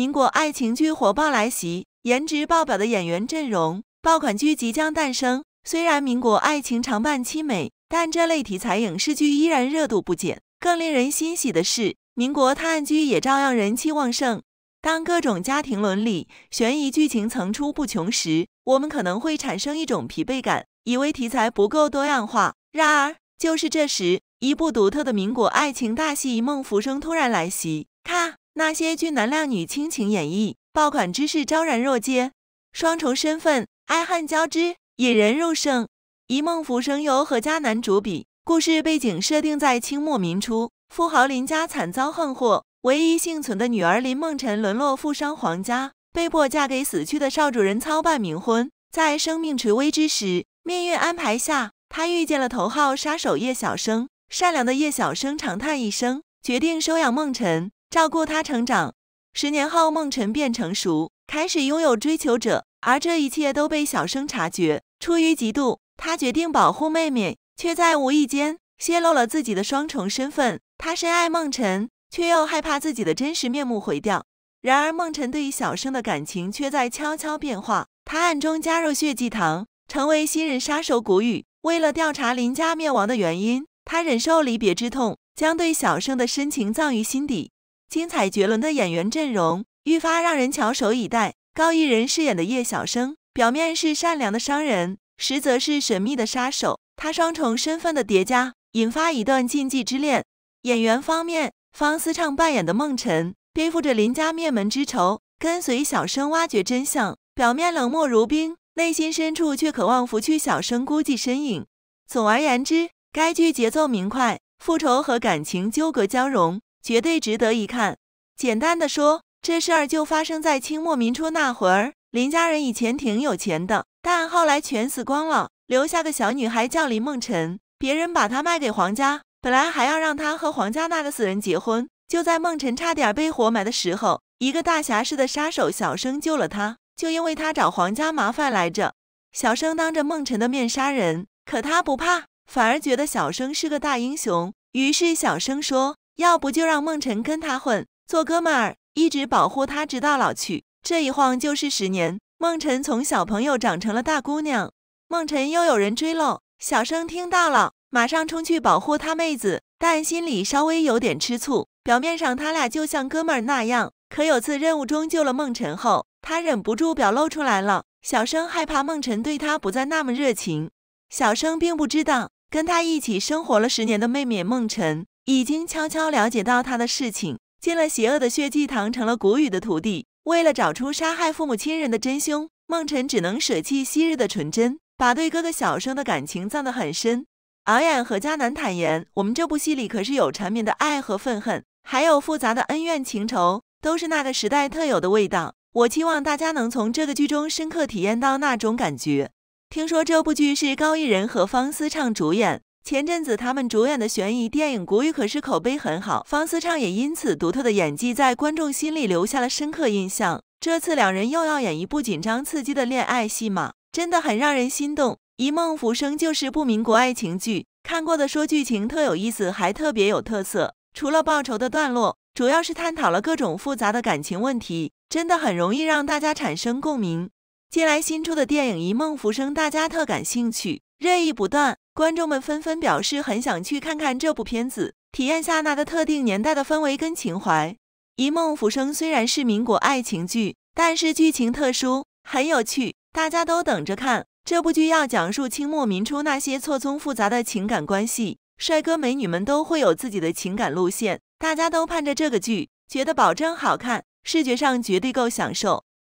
民国爱情剧火爆来袭，颜值爆表的演员阵容，爆款剧即将诞生。虽然民国爱情常伴凄美，但这类题材影视剧依然热度不减。更令人欣喜的是，民国探案剧也照样人气旺盛。当各种家庭伦理、悬疑剧情层出不穷时，我们可能会产生一种疲惫感，以为题材不够多样化。然而，就是这时，一部独特的民国爱情大戏《孟梦浮生》突然来袭，看。那些俊男靓女倾情演绎，爆款之势昭然若揭。双重身份，爱恨交织，引人入胜。《一梦浮生》由何家男主笔，故事背景设定在清末民初，富豪林家惨遭横祸，唯一幸存的女儿林梦辰沦落富商黄家，被迫嫁给死去的少主人，操办冥婚。在生命垂危之时，命运安排下，她遇见了头号杀手叶小生。善良的叶小生长叹一声，决定收养梦辰。照顾他成长，十年后，梦辰变成熟，开始拥有追求者，而这一切都被小生察觉。出于嫉妒，他决定保护妹妹，却在无意间泄露了自己的双重身份。他深爱梦辰，却又害怕自己的真实面目毁掉。然而，梦辰对于小生的感情却在悄悄变化。他暗中加入血祭堂，成为新人杀手谷雨。为了调查林家灭亡的原因，他忍受离别之痛，将对小生的深情葬于心底。精彩绝伦的演员阵容愈发让人翘首以待。高一仁饰演的叶小生，表面是善良的商人，实则是神秘的杀手。他双重身份的叠加，引发一段禁忌之恋。演员方面，方思畅扮演的梦辰，背负着林家灭门之仇，跟随小生挖掘真相。表面冷漠如冰，内心深处却渴望拂去小生孤寂身影。总而言之，该剧节奏明快，复仇和感情纠葛交融。绝对值得一看。简单的说，这事儿就发生在清末民初那会儿。林家人以前挺有钱的，但后来全死光了，留下个小女孩叫林梦辰。别人把她卖给黄家，本来还要让她和黄家那个死人结婚。就在梦辰差点被活埋的时候，一个大侠似的杀手小生救了她，就因为他找黄家麻烦来着。小生当着梦辰的面杀人，可他不怕，反而觉得小生是个大英雄。于是小生说。要不就让梦辰跟他混做哥们儿，一直保护他直到老去。这一晃就是十年，梦辰从小朋友长成了大姑娘。梦辰又有人追喽，小生听到了，马上冲去保护他妹子，但心里稍微有点吃醋。表面上他俩就像哥们儿那样，可有次任务中救了梦辰后，他忍不住表露出来了。小生害怕梦辰对他不再那么热情，小生并不知道跟他一起生活了十年的妹妹梦辰。已经悄悄了解到他的事情，进了邪恶的血祭堂，成了谷雨的徒弟。为了找出杀害父母亲人的真凶，梦辰只能舍弃昔日的纯真，把对哥哥小生的感情葬得很深。敖演和嘉南坦言，我们这部戏里可是有缠绵的爱和愤恨，还有复杂的恩怨情仇，都是那个时代特有的味道。我期望大家能从这个剧中深刻体验到那种感觉。听说这部剧是高一人和方思畅主演。前阵子他们主演的悬疑电影《国语》可是口碑很好，方思畅也因此独特的演技在观众心里留下了深刻印象。这次两人又要演一部紧张刺激的恋爱戏码，真的很让人心动。《一梦浮生》就是不民国爱情剧，看过的说剧情特有意思，还特别有特色。除了报仇的段落，主要是探讨了各种复杂的感情问题，真的很容易让大家产生共鸣。近来新出的电影《一梦浮生》，大家特感兴趣，热议不断。观众们纷纷表示很想去看看这部片子，体验下那个特定年代的氛围跟情怀。《一梦浮生》虽然是民国爱情剧，但是剧情特殊，很有趣，大家都等着看。这部剧要讲述清末民初那些错综复杂的情感关系，帅哥美女们都会有自己的情感路线。大家都盼着这个剧，觉得保证好看，视觉上绝对够享受。